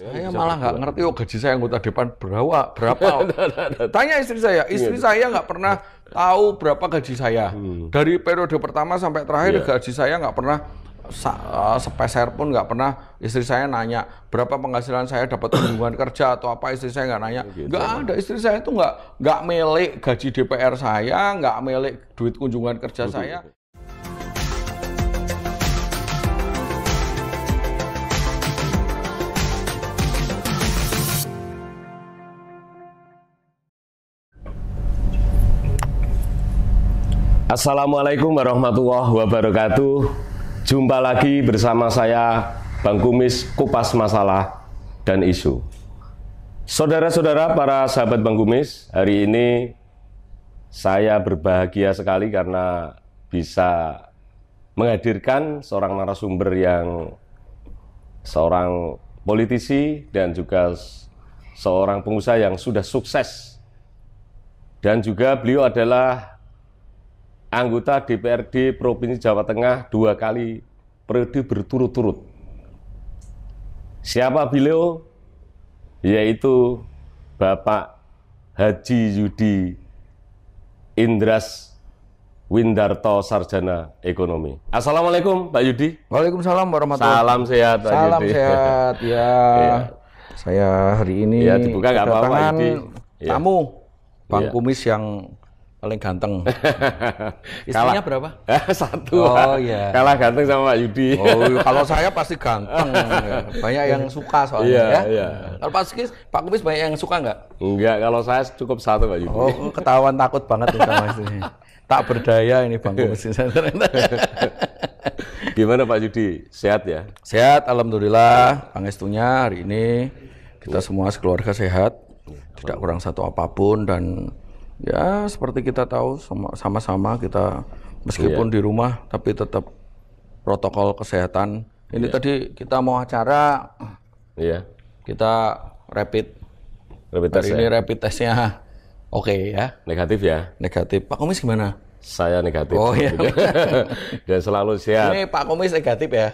Saya malah nggak ngerti oh gaji saya anggota depan berapa berapa. Nah, nah, nah. Tanya istri saya, iya, istri iya. saya nggak pernah tahu berapa gaji saya. Hmm. Dari periode pertama sampai terakhir yeah. gaji saya nggak pernah eh, sepeser pun nggak pernah istri saya nanya berapa penghasilan saya dapat kunjungan kerja atau apa istri saya nggak nanya oh, gitu. nggak gitu, ada istri saya itu nggak nggak milik gaji DPR saya nggak milik duit kunjungan kerja saya Assalamualaikum warahmatullahi wabarakatuh. Jumpa lagi bersama saya Bang Kumis kupas masalah dan isu. Saudara-saudara para sahabat Bang Kumis, hari ini saya berbahagia sekali karena bisa menghadirkan seorang narasumber yang seorang politisi dan juga seorang pengusaha yang sudah sukses. Dan juga beliau adalah anggota DPRD Provinsi Jawa Tengah dua kali periode berturut-turut. Siapa beliau? Yaitu Bapak Haji Yudi Indras Windarto Sarjana Ekonomi. Assalamualaikum Pak Yudi. Waalaikumsalam warahmatullahi wabarakatuh. Salam sehat Pak Salam Yudi. sehat ya. ya. Saya hari ini ya, dibuka nggak apa-apa Yudi. Iya. Tamu ya. Bang ya. Kumis yang paling ganteng. Istrinya kalah. berapa? Satu. Oh iya. Kalah ganteng sama Pak Yudi. Oh, iya. kalau saya pasti ganteng. banyak yang suka soalnya iya, ya. Iya. Kalau Pak Kis, Pak Kubis banyak yang suka nggak? Enggak, kalau saya cukup satu Pak Yudi. Oh, ketahuan takut banget nih sama istrinya. tak berdaya ini Bang iya. Kubis. Gimana Pak Yudi? Sehat ya? Sehat, alhamdulillah. Pangestunya hari ini kita iya. semua sekeluarga sehat. Tidak kurang satu apapun dan Ya, seperti kita tahu sama-sama kita meskipun yeah. di rumah tapi tetap protokol kesehatan. Ini yeah. tadi kita mau acara. Iya. Yeah. Kita rapid. Rapid test. Ini ya? rapid testnya oke okay, ya. Negatif ya. Negatif. Pak Komis gimana? Saya negatif. Oh iya. Dan selalu siap. Ini Pak Komis negatif ya.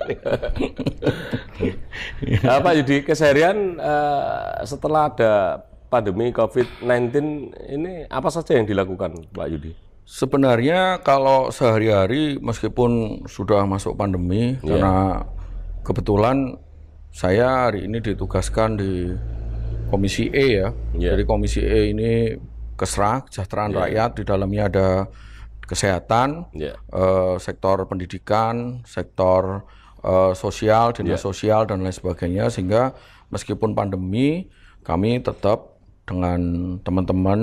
nah, Pak Yudi, keseharian uh, setelah ada pandemi COVID-19 ini apa saja yang dilakukan Pak Yudi? Sebenarnya kalau sehari-hari meskipun sudah masuk pandemi yeah. karena kebetulan saya hari ini ditugaskan di Komisi E ya. Yeah. Jadi Komisi E ini kesra kesejahteraan yeah. rakyat di dalamnya ada kesehatan, yeah. eh, sektor pendidikan, sektor eh, sosial, dinas yeah. sosial dan lain sebagainya sehingga meskipun pandemi kami tetap dengan teman-teman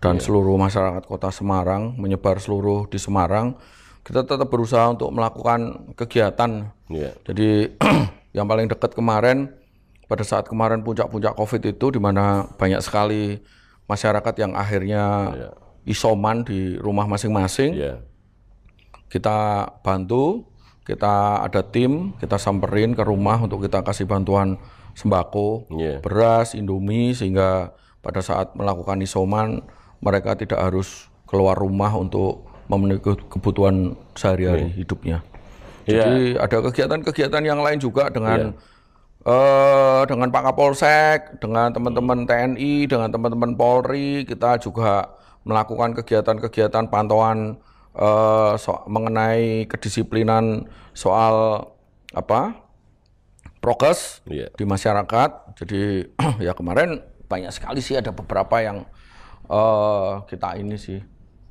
dan yeah. seluruh masyarakat Kota Semarang menyebar seluruh di Semarang. Kita tetap berusaha untuk melakukan kegiatan. Yeah. Jadi yang paling dekat kemarin pada saat kemarin puncak-puncak Covid itu di mana banyak sekali masyarakat yang akhirnya yeah. isoman di rumah masing-masing. Yeah. Kita bantu, kita ada tim, kita samperin ke rumah untuk kita kasih bantuan sembako, yeah. beras, indomie sehingga pada saat melakukan isoman mereka tidak harus keluar rumah untuk memenuhi kebutuhan sehari-hari hmm. hidupnya. Iya. Jadi yeah. ada kegiatan-kegiatan yang lain juga dengan yeah. Iya. uh, dengan Pak Kapolsek, dengan teman-teman TNI, dengan teman-teman Polri, kita juga melakukan kegiatan-kegiatan pantauan uh, so mengenai kedisiplinan soal apa prokes yeah. di masyarakat. Jadi ya kemarin banyak sekali sih ada beberapa yang uh, kita ini sih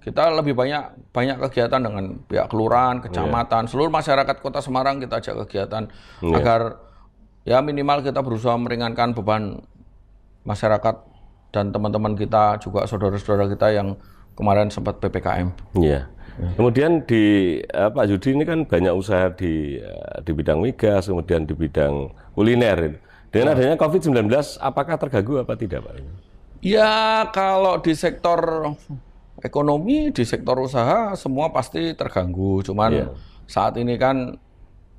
kita lebih banyak banyak kegiatan dengan pihak kelurahan, iya. kecamatan, yeah. seluruh masyarakat Kota Semarang kita ajak kegiatan yeah. agar ya minimal kita berusaha meringankan beban masyarakat dan teman-teman kita juga saudara-saudara kita yang kemarin sempat PPKM. Iya. Yeah. Kemudian di uh, Pak Yudi ini kan banyak usaha di eh, di bidang migas, kemudian di bidang kuliner. Dengan adanya COVID-19, apakah terganggu apa tidak, Pak? Ya, kalau di sektor ekonomi, di sektor usaha, semua pasti terganggu. Cuman yeah. saat ini kan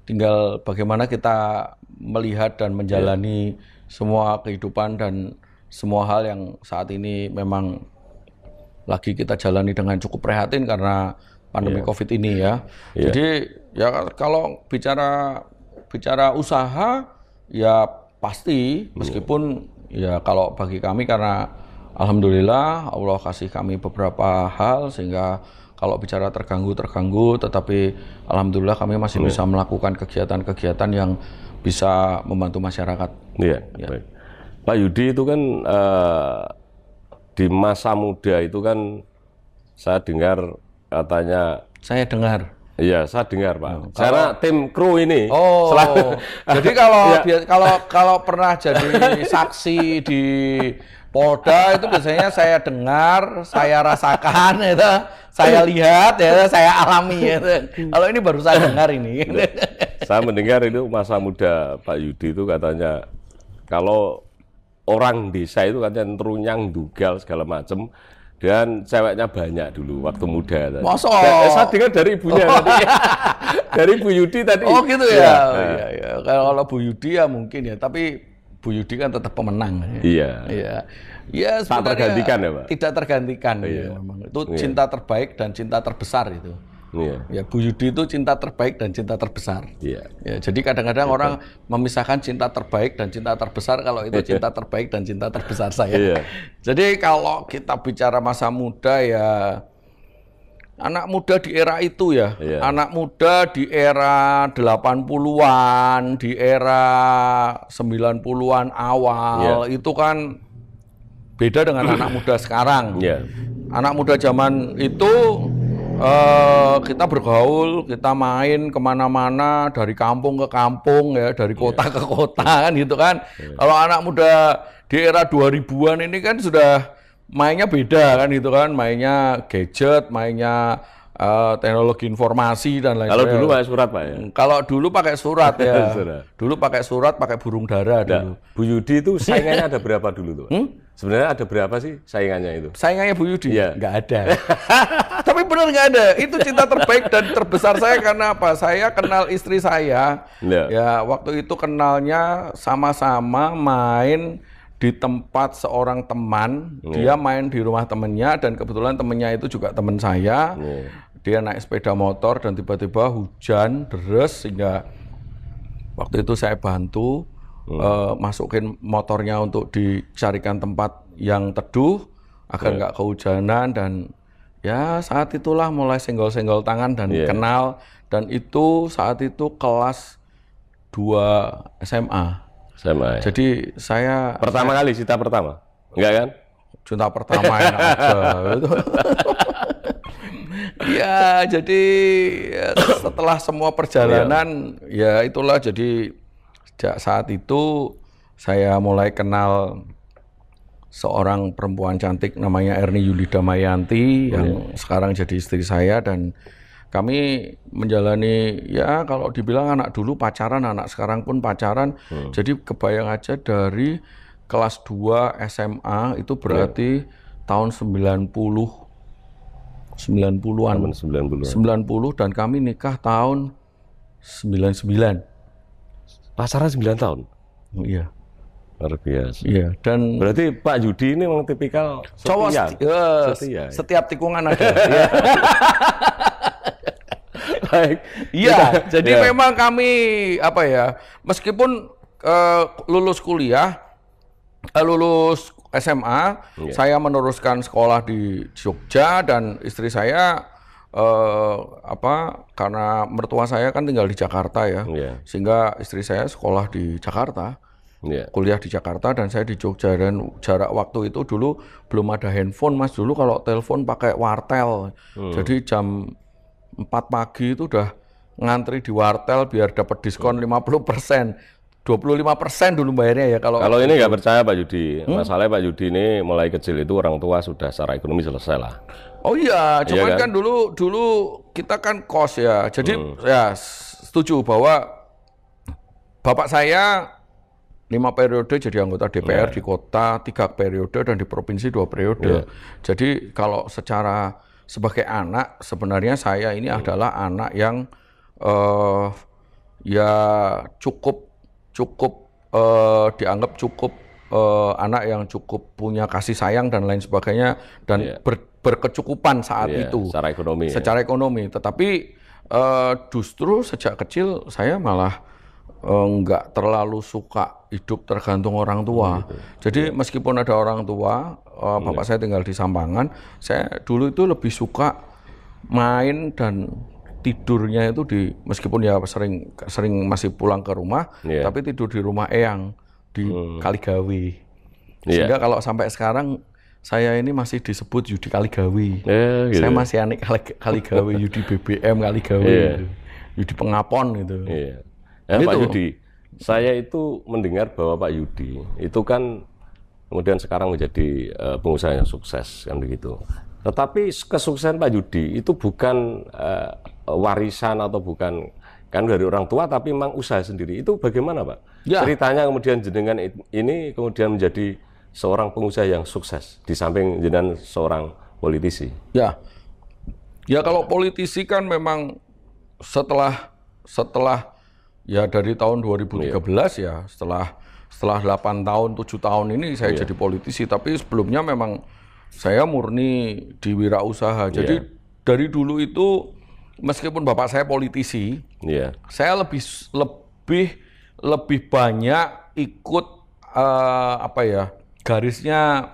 tinggal bagaimana kita melihat dan menjalani yeah. semua kehidupan dan semua hal yang saat ini memang lagi kita jalani dengan cukup prihatin karena pandemi yeah. Covid ini ya. Yeah. Jadi ya kalau bicara bicara usaha ya pasti iya. meskipun ya kalau bagi kami karena alhamdulillah Allah kasih kami beberapa hal sehingga kalau bicara terganggu terganggu tetapi alhamdulillah kami masih yeah. Hmm. bisa melakukan kegiatan-kegiatan yang bisa membantu masyarakat. Iya. Yeah. Yeah. Baik. Pak Yudi itu kan uh, di masa muda itu kan saya dengar katanya saya dengar Iya, saya dengar Pak. Hmm. Oh, Karena kalau, tim kru ini. Oh. Selalu, jadi kalau ya. kalau kalau pernah jadi saksi di Polda itu biasanya saya dengar, saya rasakan, itu, saya lihat, ya, saya alami. Ya. Kalau ini baru saya dengar ini. Iya. saya mendengar itu masa muda Pak Yudi itu katanya kalau orang desa itu katanya terunyang dugal segala macam dan ceweknya banyak dulu waktu muda tadi. Masa? Nah, eh, saya dengar dari ibunya oh. tadi. dari Bu Yudi tadi. Oh gitu ya. ya. Iya, ya. Kalau Bu Yudi ya mungkin ya, tapi Bu Yudi kan tetap pemenang. Iya. Iya. Iya. Ya, tak tergantikan ya, Pak. Tidak tergantikan. Oh, iya. Ya, memang. Itu iya. cinta terbaik dan cinta terbesar itu. Yeah. Ya, Bu Yudi itu cinta terbaik dan cinta terbesar. Yeah. Ya, jadi kadang-kadang orang memisahkan cinta terbaik dan cinta terbesar kalau itu iya. cinta terbaik dan cinta terbesar saya. Yeah. Jadi kalau kita bicara masa muda ya anak muda di era itu ya, yeah. anak muda di era 80-an, di era 90-an awal yeah. itu kan beda dengan anak muda sekarang. Yeah. Anak muda zaman itu uh, kita bergaul, kita main kemana-mana dari kampung ke kampung ya, dari iya. kota yeah. ke kota kan gitu kan. Yeah. Kalau anak muda di era 2000-an ini kan sudah mainnya beda kan gitu kan, mainnya gadget, mainnya Uh, teknologi informasi dan lain-lain. Kalau dulu pakai surat pak ya? Hmm, kalau dulu pakai surat ya. Dulu pakai surat, pakai burung dara nah, Bu Yudi itu saingannya ada berapa dulu tuh? Hmm? Sebenarnya ada berapa sih saingannya itu? Saingannya Bu Yudi? Iya. Nggak ada. Tapi benar nggak ada. Itu cinta terbaik dan terbesar saya karena apa? Saya kenal istri saya. Ya, ya waktu itu kenalnya sama-sama main di tempat seorang teman. Hmm. Dia main di rumah temennya dan kebetulan temennya itu juga teman saya. Hmm. Dia naik sepeda motor dan tiba-tiba hujan deras sehingga waktu itu saya bantu hmm. uh, masukin motornya untuk dicarikan tempat yang teduh agar iya. nggak yeah. kehujanan dan ya saat itulah mulai senggol-senggol tangan dan yeah. kenal dan itu saat itu kelas 2 SMA. SMA. Ya. Jadi saya pertama saya, kali cinta pertama. Enggak kan? Cinta pertama aja. ya, jadi ya, setelah semua perjalanan ya, ya itulah jadi saat itu saya mulai kenal seorang perempuan cantik namanya Erni Yuli Damayanti oh, yang ya. sekarang jadi istri saya dan kami menjalani ya kalau dibilang anak dulu pacaran anak sekarang pun pacaran hmm. jadi kebayang aja dari kelas 2 SMA itu berarti yeah. tahun 90 90-an 90 90 dan kami nikah tahun 99 pasaran 9 tahun. Oh, iya. Luar biasa. Iya, dan berarti Pak Yudi ini memang tipikal cowok setia. Eh, setia, setia, ya. Setiap tikungan ada. ya. Baik. Iya, jadi ya. memang kami apa ya, meskipun uh, lulus kuliah, uh, lulus SMA, iya. saya meneruskan sekolah di Jogja dan istri saya uh, apa karena mertua saya kan tinggal di Jakarta ya, yeah. sehingga istri saya sekolah di Jakarta, yeah. kuliah di Jakarta dan saya di Jogja dan jarak waktu itu dulu belum ada handphone mas dulu kalau telepon pakai wartel, hmm. jadi jam 4 pagi itu udah ngantri di wartel biar dapat diskon 50%. 25% dulu bayarnya ya kalau kalau ini nggak percaya Pak Yudi hmm? masalahnya Pak Yudi ini mulai kecil itu orang tua sudah secara ekonomi selesai lah oh iya, iya cuman iya kan? kan dulu dulu kita kan kos ya jadi hmm. ya setuju bahwa bapak saya lima periode jadi anggota DPR yeah. di kota tiga periode dan di provinsi dua periode yeah. jadi kalau secara sebagai anak sebenarnya saya ini hmm. adalah anak yang uh, ya cukup cukup uh, dianggap cukup uh, anak yang cukup punya kasih sayang dan lain sebagainya dan yeah. ber, berkecukupan saat yeah, itu secara ekonomi ya. secara ya. ekonomi tetapi uh, justru sejak kecil saya malah nggak uh, terlalu suka hidup tergantung orang tua. Hmm, gitu. Jadi yeah. meskipun ada orang tua, uh, bapak yeah. saya tinggal di Sampangan, saya dulu itu lebih suka main dan tidurnya itu di meskipun ya sering sering masih pulang ke rumah, yeah. tapi tidur di rumah eyang di hmm. Kaligawi. Yeah. Sehingga kalau sampai sekarang saya ini masih disebut Yudi Kaligawi. Yeah, gitu. Saya masih anik Kaligawi, Yudi BBM Kaligawi, yeah. Gitu. Yudi Pengapon gitu. Yeah. Ya, gitu. Pak Yudi, saya itu mendengar bahwa Pak Yudi itu kan kemudian sekarang menjadi eh, pengusaha yang sukses kan begitu. Tetapi kesuksesan Pak Yudi itu bukan eh, warisan atau bukan kan dari orang tua tapi memang usaha sendiri itu bagaimana pak ya. ceritanya kemudian jenengan ini kemudian menjadi seorang pengusaha yang sukses di samping jenengan seorang politisi ya ya kalau politisi kan memang setelah setelah ya dari tahun 2013 ya, ya setelah setelah 8 tahun 7 tahun ini saya ya. jadi politisi tapi sebelumnya memang saya murni di wirausaha jadi ya. dari dulu itu meskipun bapak saya politisi, yeah. saya lebih lebih lebih banyak ikut uh, apa ya garisnya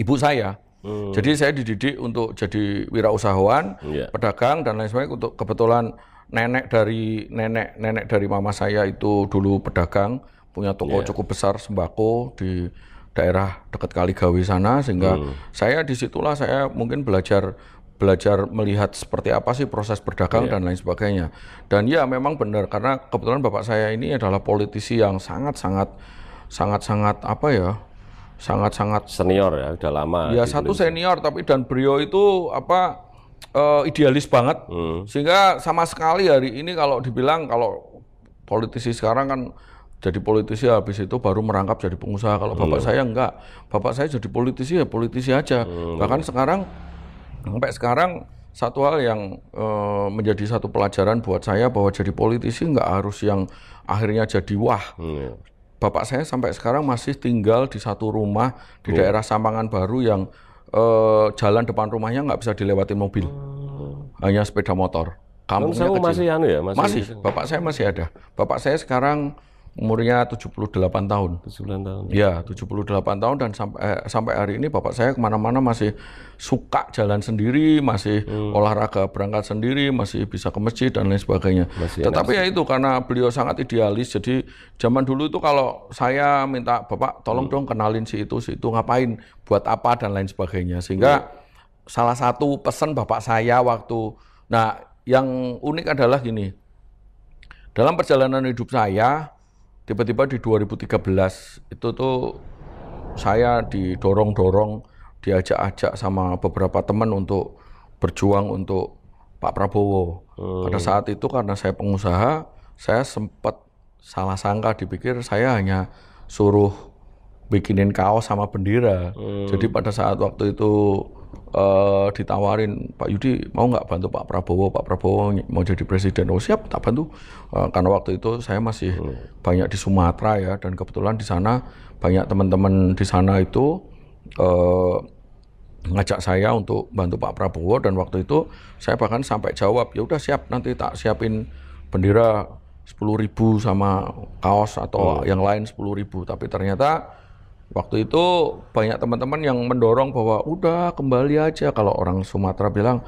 ibu saya. Hmm. Jadi saya dididik untuk jadi wirausahawan, yeah. pedagang dan lain sebagainya. Untuk kebetulan nenek dari nenek nenek dari mama saya itu dulu pedagang, punya toko yeah. cukup besar sembako di daerah dekat Kaligawe sana sehingga hmm. saya disitulah saya mungkin belajar belajar melihat seperti apa sih proses berdagang yeah. dan lain sebagainya. Dan ya memang benar karena kebetulan bapak saya ini adalah politisi yang sangat-sangat sangat-sangat apa ya? sangat-sangat senior ya, udah lama. Ya satu Indonesia. senior tapi dan beliau itu apa uh, idealis banget. Hmm. Sehingga sama sekali hari ini kalau dibilang kalau politisi sekarang kan jadi politisi habis itu baru merangkap jadi pengusaha. Kalau bapak hmm. saya enggak, bapak saya jadi politisi ya politisi aja. Hmm. Bahkan sekarang sampai sekarang satu hal yang e, menjadi satu pelajaran buat saya bahwa jadi politisi nggak harus yang akhirnya jadi wah. Hmm. Bapak saya sampai sekarang masih tinggal di satu rumah di oh. daerah Sampangan Baru yang e, jalan depan rumahnya nggak bisa dilewati mobil, hmm. hanya sepeda motor. Kamu masih anu ya? Masih, masih. Bapak saya masih ada. Bapak saya sekarang Umurnya 78 tahun. 79 tahun. Ya, 78 ya, tahun dan sampai eh, sampai hari ini bapak saya kemana-mana masih suka jalan sendiri, masih hmm. olahraga berangkat sendiri, masih bisa ke masjid dan lain sebagainya. Masih Tetapi ya itu karena beliau sangat idealis. Jadi zaman dulu itu kalau saya minta bapak tolong hmm. dong kenalin si itu, si itu ngapain, buat apa dan lain sebagainya. Sehingga hmm. salah satu pesan bapak saya waktu, nah yang unik adalah gini. Dalam perjalanan hidup saya, tiba-tiba di 2013 itu tuh saya didorong-dorong diajak-ajak sama beberapa teman untuk berjuang untuk Pak Prabowo. Hmm. Pada saat itu karena saya pengusaha, saya sempat salah sangka dipikir saya hanya suruh bikinin kaos sama bendera. Hmm. Jadi pada saat waktu itu uh, ditawarin Pak Yudi mau nggak bantu Pak Prabowo, Pak Prabowo mau jadi presiden. Oh siap, tak bantu. Uh, karena waktu itu saya masih hmm. banyak di Sumatera ya dan kebetulan di sana banyak teman-teman di sana itu uh, ngajak saya untuk bantu Pak Prabowo dan waktu itu saya bahkan sampai jawab ya udah siap nanti tak siapin bendera sepuluh ribu sama kaos atau oh. yang lain sepuluh ribu tapi ternyata Waktu itu banyak teman-teman yang mendorong bahwa udah kembali aja kalau orang Sumatera bilang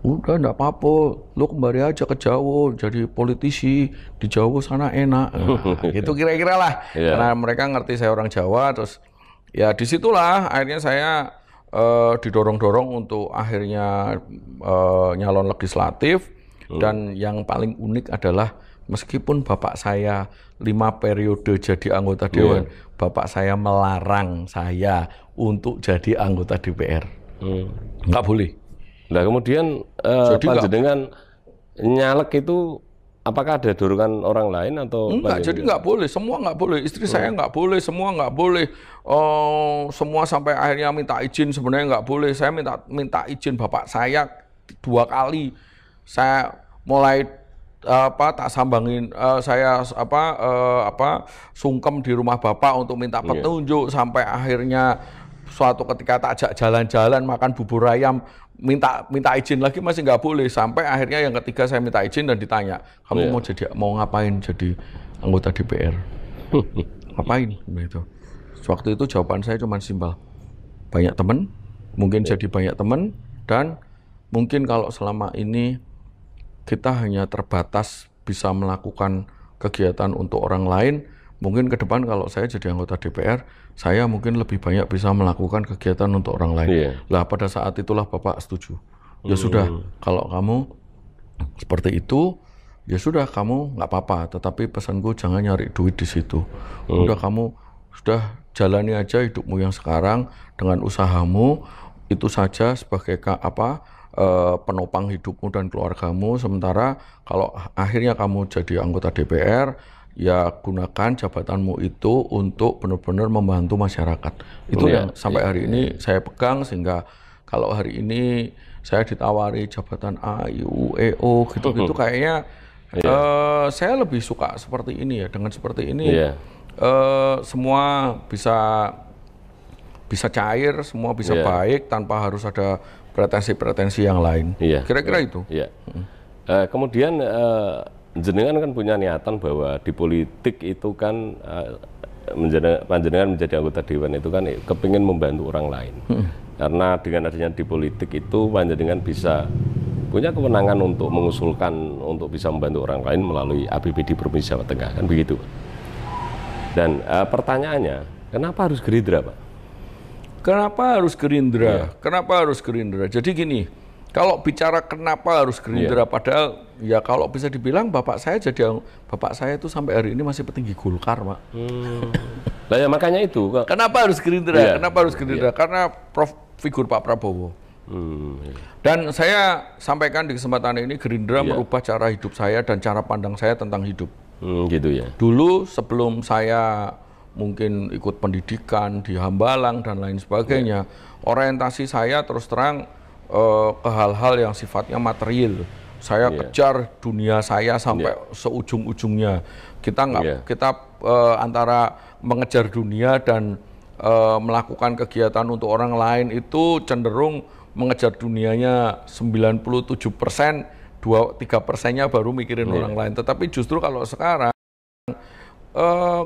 udah enggak apa-apa lu kembali aja ke Jawa jadi politisi di Jawa sana enak nah, itu kira-kira lah yeah. karena mereka ngerti saya orang Jawa terus ya disitulah akhirnya saya uh, didorong-dorong untuk akhirnya uh, nyalon legislatif hmm. dan yang paling unik adalah meskipun bapak saya lima periode jadi anggota dewan, iya. bapak saya melarang saya untuk jadi anggota DPR. Hmm. boleh. Nah kemudian uh, jadi dengan nyalek itu apakah ada dorongan orang lain atau enggak jadi enggak boleh semua enggak boleh istri hmm. saya enggak boleh semua enggak boleh oh semua sampai akhirnya minta izin sebenarnya enggak boleh saya minta minta izin bapak saya dua kali saya mulai apa tak sambangin uh, saya apa uh, apa sungkem di rumah bapak untuk minta iya. petunjuk yeah. sampai akhirnya suatu ketika tak jalan-jalan makan bubur ayam minta minta izin lagi masih nggak boleh sampai akhirnya yang ketiga saya minta izin dan ditanya kamu yeah. mau jadi mau ngapain jadi anggota DPR ngapain gitu. waktu itu jawaban saya cuma simpel banyak teman mungkin yeah. jadi banyak teman dan mungkin kalau selama ini kita hanya terbatas bisa melakukan kegiatan untuk orang lain. Mungkin ke depan kalau saya jadi anggota DPR, saya mungkin lebih banyak bisa melakukan kegiatan untuk orang lain. Yeah. Lah pada saat itulah Bapak setuju. Ya hmm. sudah, kalau kamu seperti itu, ya sudah kamu nggak apa-apa. Tetapi pesanku jangan nyari duit di situ. Hmm. Udah kamu sudah jalani aja hidupmu yang sekarang dengan usahamu itu saja sebagai apa Eh, penopang hidupmu dan keluargamu. Sementara kalau akhirnya kamu jadi anggota DPR, ya gunakan jabatanmu itu untuk benar-benar membantu masyarakat. Itu oh, yang ya. sampai hari ini iya. saya pegang sehingga kalau hari ini saya ditawari jabatan A, U, E, O gitu-gitu hmm. kayaknya yeah. Iya. uh, saya lebih suka seperti ini ya dengan seperti ini yeah. uh, semua bisa bisa cair, semua bisa yeah. baik tanpa harus ada pretensi-pretensi yang lain. Iya. Kira-kira iya. itu. Iya. Uh, kemudian uh, jenengan kan punya niatan bahwa di politik itu kan uh, panjenengan menjadi anggota dewan itu kan kepingin membantu orang lain. Hmm. Karena dengan adanya di politik itu panjenengan bisa punya kewenangan untuk mengusulkan untuk bisa membantu orang lain melalui APBD Provinsi Jawa Tengah kan begitu. Dan uh, pertanyaannya, kenapa harus Gerindra, Pak? Kenapa harus Gerindra? Yeah. Kenapa harus Gerindra? Jadi gini, kalau bicara kenapa harus Gerindra, yeah. padahal ya kalau bisa dibilang bapak saya jadi bapak saya itu sampai hari ini masih petinggi Golkar, Pak. Hmm. nah, ya makanya itu. Kenapa harus Gerindra? Yeah. Kenapa harus Gerindra? Yeah. Karena prof, figur Pak Prabowo. Hmm. Iya. Dan saya sampaikan di kesempatan ini Gerindra yeah. merubah cara hidup saya dan cara pandang saya tentang hidup. Hmm, gitu ya. Dulu sebelum saya mungkin ikut pendidikan di Hambalang dan lain sebagainya. Yeah. Orientasi saya terus terang uh, ke hal-hal yang sifatnya material. Saya yeah. kejar dunia saya sampai yeah. seujung-ujungnya. Kita nggak yeah. kita uh, antara mengejar dunia dan uh, melakukan kegiatan untuk orang lain itu cenderung mengejar dunianya 97 persen, dua tiga persennya baru mikirin yeah. orang lain. Tetapi justru kalau sekarang uh,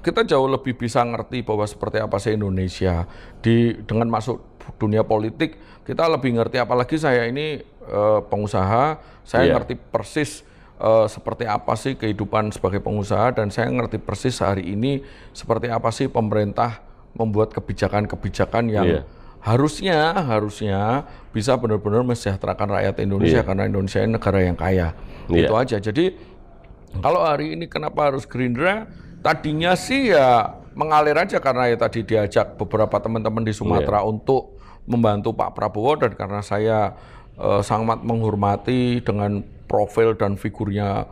kita jauh lebih bisa ngerti bahwa seperti apa sih Indonesia di dengan masuk dunia politik kita lebih ngerti apalagi saya ini uh, pengusaha saya yeah. ngerti persis uh, seperti apa sih kehidupan sebagai pengusaha dan saya ngerti persis hari ini seperti apa sih pemerintah membuat kebijakan-kebijakan yang yeah. harusnya harusnya bisa benar-benar mesejahterakan rakyat Indonesia yeah. karena Indonesia ini negara yang kaya yeah. itu aja jadi kalau hari ini kenapa harus Gerindra Tadinya sih ya mengalir aja karena ya tadi diajak beberapa teman-teman di Sumatera yeah. untuk membantu Pak Prabowo dan karena saya uh, sangat menghormati dengan profil dan figurnya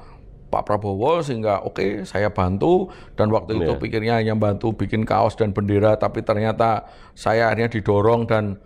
Pak Prabowo sehingga oke okay, saya bantu dan waktu itu iya. pikirnya hanya bantu bikin kaos dan bendera tapi ternyata saya akhirnya didorong dan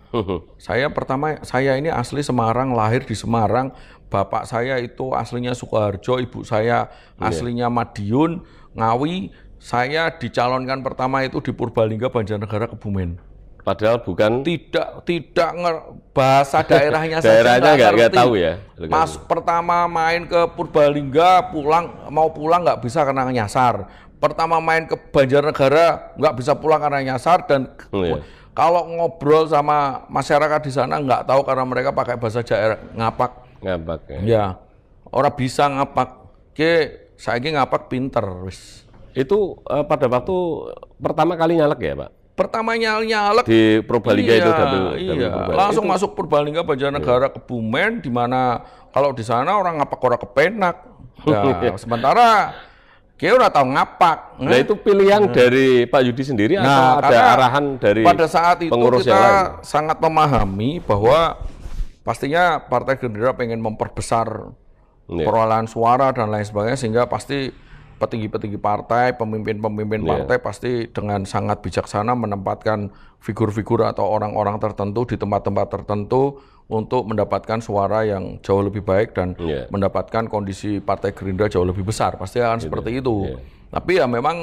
saya pertama saya ini asli Semarang lahir di Semarang bapak saya itu aslinya Sukoharjo ibu saya iya. aslinya Madiun Ngawi saya dicalonkan pertama itu di Purbalingga Banjarnegara Kebumen. Padahal bukan tidak tidak nger, bahasa daerahnya daerahnya nggak nggak tahu ya. Mas gitu. pertama main ke Purbalingga pulang mau pulang nggak bisa karena nyasar. Pertama main ke Banjarnegara nggak bisa pulang karena nyasar dan hmm, iya. kalau ngobrol sama masyarakat di sana nggak tahu karena mereka pakai bahasa daerah ngapak. Ngapak ya. ya. Orang bisa ngapak. Ke saya ingin ngapak pinter wis. Itu uh, pada waktu pertama kali nyalek ya, Pak? Pertama nyal nyalek di Purbalingga iya, itu double, iya. Langsung itu. masuk Purbalingga Banjarnegara iya. ke Bumen di mana kalau di sana orang ngapak orang kepenak. ya, sementara kita udah tahu ngapak. Nah, itu pilihan nah. dari Pak Yudi sendiri nah, atau ada arahan dari Pada saat itu pengurus kita sangat memahami bahwa pastinya Partai Gerindra pengen memperbesar yeah. perolehan suara dan lain sebagainya sehingga pasti petinggi-petinggi partai, pemimpin-pemimpin yeah. partai pasti dengan sangat bijaksana menempatkan figur-figur atau orang-orang tertentu di tempat-tempat tertentu untuk mendapatkan suara yang jauh lebih baik dan yeah. mendapatkan kondisi partai Gerindra jauh lebih besar. Pasti akan yeah. seperti iya. itu. Yeah. Tapi ya memang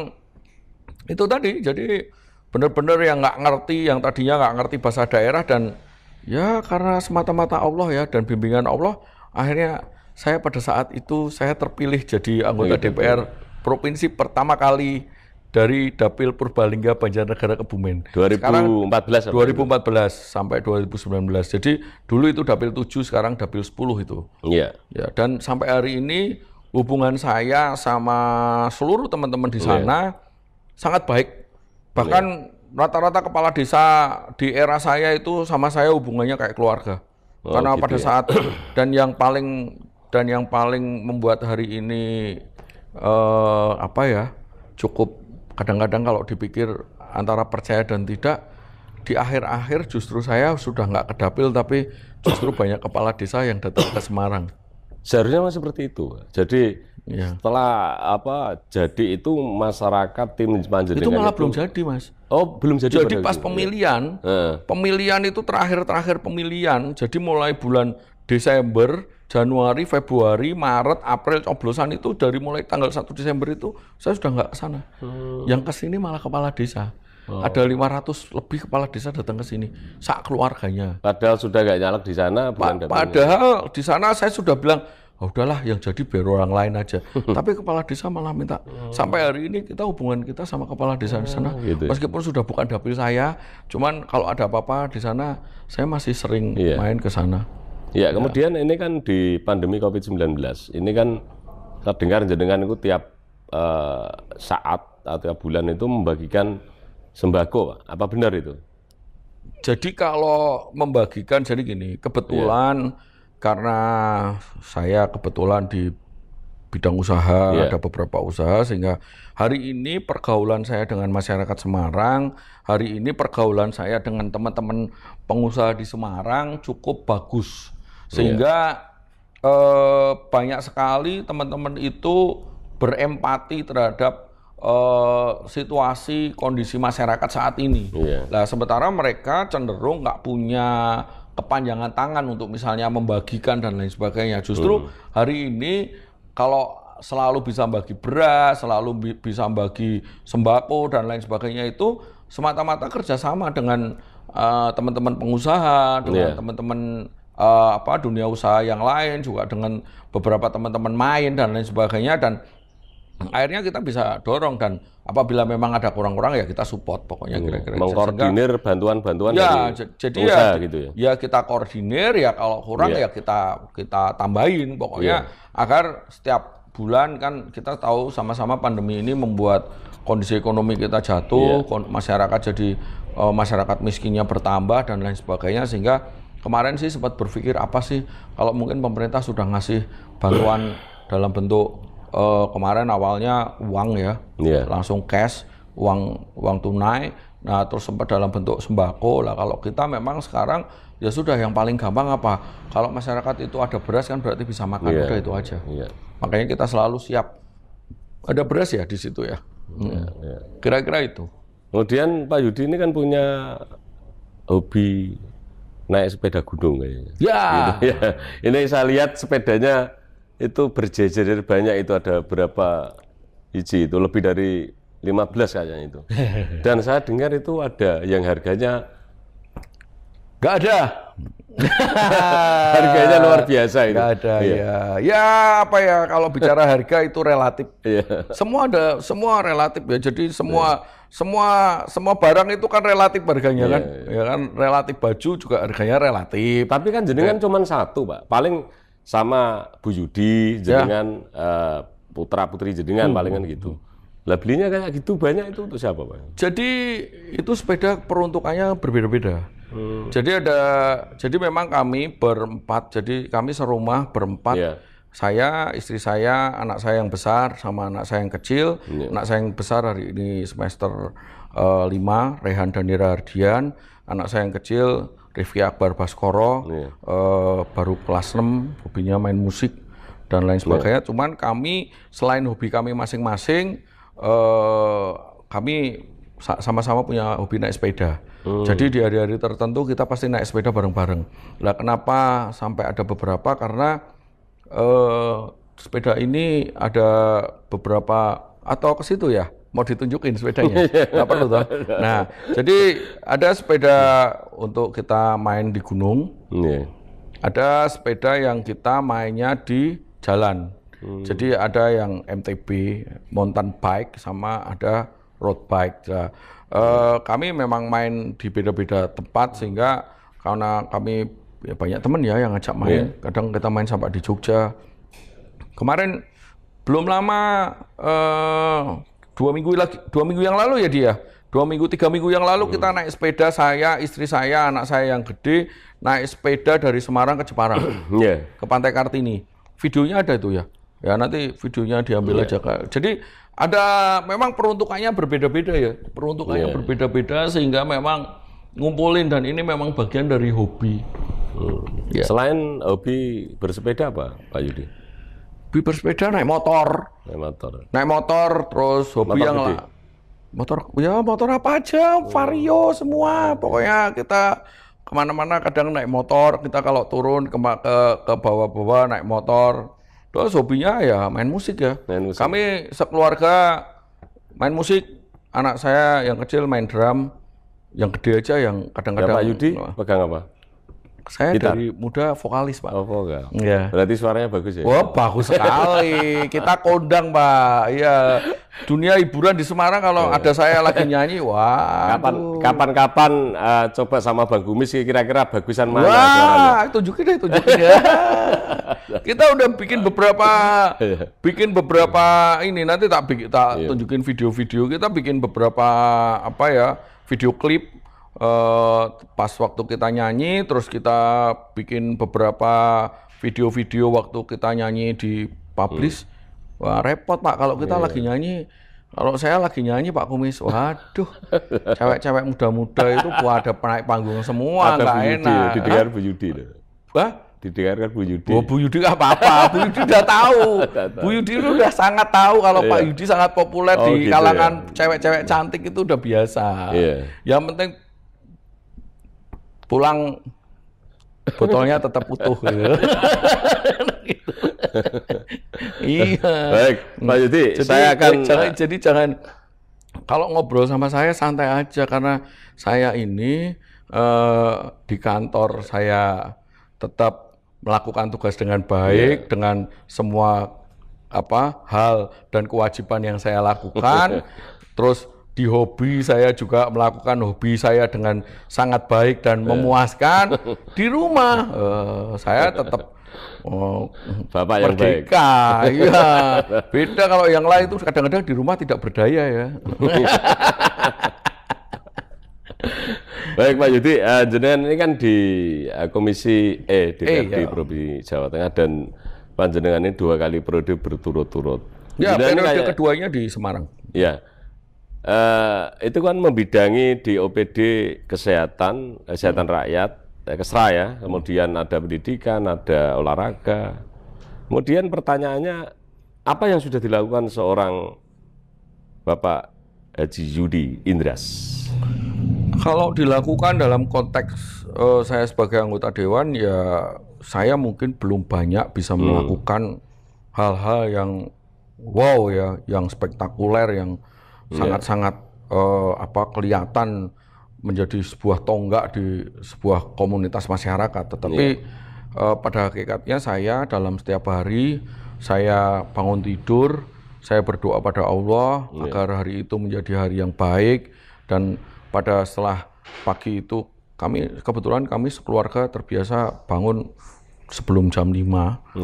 itu tadi jadi benar-benar yang nggak ngerti, yang tadinya nggak ngerti bahasa daerah dan ya karena semata-mata Allah ya dan bimbingan Allah akhirnya saya pada saat itu saya terpilih jadi anggota iya, iya, DPR iya. provinsi pertama kali dari Dapil Purbalingga Banjarnegara Kebumen. 2014 sekarang, 2014 sampai 2019. Jadi dulu itu Dapil 7, sekarang Dapil 10 itu. Iya. Yeah. Ya, dan sampai hari ini hubungan saya sama seluruh teman-teman di sana yeah. sangat baik. Bahkan rata-rata yeah. kepala desa di era saya itu sama saya hubungannya kayak keluarga. Oh, Karena gitu pada ya. saat dan yang paling dan yang paling membuat hari ini uh, apa ya cukup kadang-kadang kalau dipikir antara percaya dan tidak di akhir-akhir justru saya sudah nggak kedapil tapi justru banyak kepala desa yang datang ke Semarang. Seharusnya masih seperti itu. Jadi ya. setelah apa jadi itu masyarakat tim Panjenengan itu malah itu, belum jadi mas. Oh belum jadi. Jadi pas ya? pemilihan, ya. pemilihan itu terakhir-terakhir pemilihan. Jadi mulai bulan Desember, Januari, Februari, Maret, April coblosan itu dari mulai tanggal 1 Desember itu saya sudah nggak ke sana. Hmm. Yang ke sini malah kepala desa. Oh. Ada 500 lebih kepala desa datang ke sini, sak keluarganya. Padahal sudah nggak nyalak di sana. Pa padahal di sana saya sudah bilang, oh, udahlah yang jadi biar orang lain aja. Tapi kepala desa malah minta. Oh. Sampai hari ini kita hubungan kita sama kepala desa oh, di sana, hmm, gitu. Ya. meskipun sudah bukan dapil saya, cuman kalau ada apa-apa di sana, saya masih sering yeah. main ke sana. Ya, kemudian ya. ini kan di pandemi Covid-19, ini kan saya dengar jenengan itu tiap uh, saat atau tiap bulan itu membagikan sembako, Pak. Apa benar itu? Jadi kalau membagikan jadi gini, kebetulan ya. karena saya kebetulan di bidang usaha ya. ada beberapa usaha sehingga hari ini pergaulan saya dengan masyarakat Semarang, hari ini pergaulan saya dengan teman-teman pengusaha di Semarang cukup bagus. Sehingga yeah. Iya. uh, banyak sekali teman-teman itu berempati terhadap uh, situasi kondisi masyarakat saat ini. Yeah. Iya. Nah, sementara mereka cenderung nggak punya kepanjangan tangan untuk misalnya membagikan dan lain sebagainya. Justru hmm. hari ini kalau selalu bisa bagi beras, selalu bi bisa bagi sembako dan lain sebagainya itu semata-mata kerjasama dengan eh, teman-teman uh, pengusaha, dengan iya. teman-teman uh, apa dunia usaha yang lain juga dengan beberapa teman-teman main dan lain sebagainya dan akhirnya kita bisa dorong dan apabila memang ada kurang-kurang ya kita support pokoknya hmm, kira-kira hmm. mengkoordinir bantuan-bantuan ya jadi usaha, ya, gitu ya ya kita koordinir ya kalau kurang yeah. ya kita kita tambahin pokoknya yeah. agar setiap bulan kan kita tahu sama-sama pandemi ini membuat kondisi ekonomi kita jatuh yeah. masyarakat jadi eh, masyarakat miskinnya bertambah dan lain sebagainya sehingga kemarin sih sempat berpikir apa sih kalau mungkin pemerintah sudah ngasih bantuan dalam bentuk uh, kemarin awalnya uang ya, yeah. langsung cash, uang uang tunai. Nah, terus sempat dalam bentuk sembako lah. Kalau kita memang sekarang ya sudah yang paling gampang apa? Kalau masyarakat itu ada beras kan berarti bisa makan yeah. udah itu aja. Yeah. Makanya kita selalu siap. Ada beras ya di situ ya. Iya, hmm. Iya. Kira-kira hmm. yeah, yeah. itu. Kemudian Pak Yudi ini kan punya hobi naik sepeda gunung kayaknya. Ya. Gitu, ya. Ini saya lihat sepedanya itu berjejer banyak itu ada berapa biji itu lebih dari 15 kayaknya itu. Dan saya dengar itu ada yang harganya nggak ada. Harganya luar biasa ini. ada iya. ya. Ya apa ya kalau bicara harga itu relatif. Iya. Semua ada semua relatif ya. Jadi semua iya. semua semua barang itu kan relatif harganya iya, kan. Ya kan relatif baju juga harganya relatif. Tapi kan jenengan ya. cuma satu, Pak. Paling sama Bu Yudi ya. jenengan ya. uh, putra putri jenengan hmm. palingan gitu. Lah belinya kayak gitu banyak itu untuk siapa, Pak? Jadi itu sepeda peruntukannya berbeda-beda. Hmm. Jadi ada, jadi memang kami berempat, jadi kami serumah berempat. Yeah. Saya, istri saya, anak saya yang besar sama anak saya yang kecil. Yeah. Anak saya yang besar hari ini semester uh, eh, 5, Rehan Danira Ardian. Anak saya yang kecil, Rifki Akbar Baskoro, yeah. Iya. uh, baru kelas 6, hobinya main musik dan lain iya. sebagainya. Yeah. Cuman kami, selain hobi kami masing-masing, uh, kami sama-sama punya hobi naik sepeda. Hmm. Jadi di hari-hari tertentu kita pasti naik sepeda bareng-bareng. lah kenapa sampai ada beberapa? Karena uh, sepeda ini ada beberapa atau ke situ ya mau ditunjukin sepedanya nggak perlu toh nah jadi ada sepeda untuk kita main di gunung Hmm. ada sepeda yang kita mainnya di jalan hmm. jadi ada yang MTB mountain bike sama ada road bike. Nah, kami memang main di beda-beda tempat sehingga karena kami ya banyak teman ya yang ngajak main. Yeah. Kadang kita main sampai di Jogja. Kemarin belum lama eh, dua minggu lagi dua minggu yang lalu ya dia ya? dua minggu tiga minggu yang lalu iya. kita naik sepeda saya istri saya anak saya yang gede naik sepeda dari Semarang ke Jepara yeah. Iya. ke Pantai Kartini videonya ada itu ya ya nanti videonya diambil yeah. aja jadi ada memang peruntukannya berbeda-beda ya. Peruntukannya yeah. berbeda-beda sehingga memang ngumpulin dan ini memang bagian dari hobi. Hmm. Yeah. Selain hobi bersepeda apa, Pak Yudi? Hobi bersepeda naik motor. Naik motor. Naik motor terus hobi motor yang gede. motor ya motor apa aja, oh. vario semua. Pokoknya kita kemana-mana kadang naik motor, kita kalau turun ke, ke bawah-bawah naik motor. Terus hobinya ya main musik ya. Main musik. Kami sekeluarga main musik. Anak saya yang kecil main drum, yang gede aja yang kadang-kadang. Ya, Pak Yudi pegang apa? Saya Gitar. dari muda vokalis pak. Oh vokal. Iya. Berarti suaranya bagus ya? Wah bagus sekali. Kita kondang pak. Iya. Dunia hiburan di Semarang kalau oh, ada saya lagi nyanyi, wah. Kapan kapan-kapan uh, coba sama Bang Gumis kira-kira bagusan mana wah, itu juga tunjukin deh tunjukin ya. Kita udah bikin beberapa bikin beberapa ini nanti tak bikin tak iya. tunjukin video-video kita bikin beberapa apa ya video klip Uh, pas waktu kita nyanyi, terus kita bikin beberapa video-video waktu kita nyanyi di publish. Hmm. Wah repot pak kalau kita yeah. lagi nyanyi. Kalau saya lagi nyanyi Pak Kumis, waduh, cewek-cewek muda-muda itu ada naik panggung semua, nggak enak. Didengar Bu Yudi. Ya? Hah? didengarkan Bu Yudi. Oh, Bu Yudi nggak apa-apa, Bu Yudi udah tahu. Bu Yudi itu udah sangat tahu kalau Pak iya. Yudi sangat populer oh, di gitu ya. kalangan cewek-cewek cantik itu udah biasa. Iya. Yang penting pulang botolnya tetap utuh gitu. iya. Baik, Pak Yudi, jadi, saya akan jangan, jadi jangan kalau ngobrol sama saya santai aja karena saya ini eh, di kantor saya tetap melakukan tugas dengan baik yeah. dengan semua apa hal dan kewajiban yang saya lakukan terus di hobi saya juga melakukan hobi saya dengan sangat baik dan eh. memuaskan di rumah uh, saya tetap uh, bapak yang merdeka. baik ya beda kalau yang lain itu kadang-kadang di rumah tidak berdaya ya baik Pak Yudi uh, jenengan ini kan di uh, komisi E di eh, ya. Provinsi Jawa Tengah dan panjenengan ini dua kali periode berturut-turut ya periode kayak, keduanya di Semarang ya Uh, itu kan membidangi di OPD kesehatan, eh, kesehatan hmm. rakyat, eh, kesra ya. Hmm. Kemudian ada pendidikan, ada olahraga. Kemudian pertanyaannya, apa yang sudah dilakukan seorang Bapak Haji Yudi Indras? Kalau dilakukan dalam konteks uh, saya sebagai anggota dewan, ya saya mungkin belum banyak bisa hmm. melakukan hal-hal hmm. yang wow ya, yang spektakuler, yang Iya. sangat-sangat yeah. uh, apa kelihatan menjadi sebuah tonggak di sebuah komunitas masyarakat. Tetapi yeah. Iya. uh, pada hakikatnya saya dalam setiap hari saya bangun tidur, saya berdoa pada Allah yeah. agar hari itu menjadi hari yang baik dan pada setelah pagi itu kami kebetulan kami sekeluarga terbiasa bangun sebelum jam 5